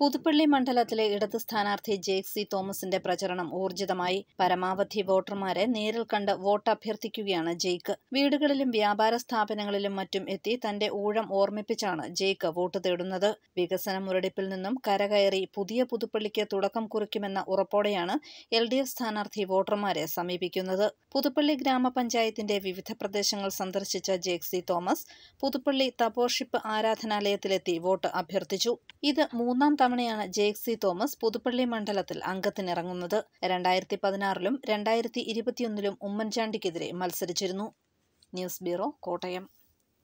പുതുപ്പള്ളി മണ്ഡലത്തിലെ ഇടത് സ്ഥാനാർത്ഥി സി തോമസിന്റെ പ്രചരണം ഊർജിതമായി പരമാവധി വോട്ടർമാരെ നേരിൽ കണ്ട് വോട്ട് അഭ്യർത്ഥിക്കുകയാണ് ജെയ്ക്ക് വീടുകളിലും വ്യാപാര സ്ഥാപനങ്ങളിലും മറ്റും എത്തി തന്റെ ഊഴം ഓർമ്മിപ്പിച്ചാണ് ജെയ്ക്ക് വോട്ട് തേടുന്നത് വികസന മുരടിപ്പിൽ നിന്നും കരകയറി പുതിയ പുതുപ്പള്ളിക്ക് തുടക്കം കുറിക്കുമെന്ന ഉറപ്പോടെയാണ് എൽ ഡി എഫ് സ്ഥാനാർത്ഥി വോട്ടർമാരെ സമീപിക്കുന്നത് പുതുപ്പള്ളി ഗ്രാമപഞ്ചായത്തിന്റെ വിവിധ പ്രദേശങ്ങൾ സന്ദർശിച്ച സി തോമസ് പുതുപ്പള്ളി തപോഷിപ്പ് ആരാധനാലയത്തിലെത്തി വോട്ട് അഭ്യർത്ഥിച്ചു ഇത് മൂന്നാം ഇത്തവണയാണ് ജേക്സി തോമസ് പുതുപ്പള്ളി മണ്ഡലത്തിൽ അംഗത്തിനിറങ്ങുന്നത് രണ്ടായിരത്തി പതിനാറിലും രണ്ടായിരത്തി ഇരുപത്തിയൊന്നിലും ഉമ്മൻചാണ്ടിക്കെതിരെ മത്സരിച്ചിരുന്നു ന്യൂസ് ബ്യൂറോ കോട്ടയം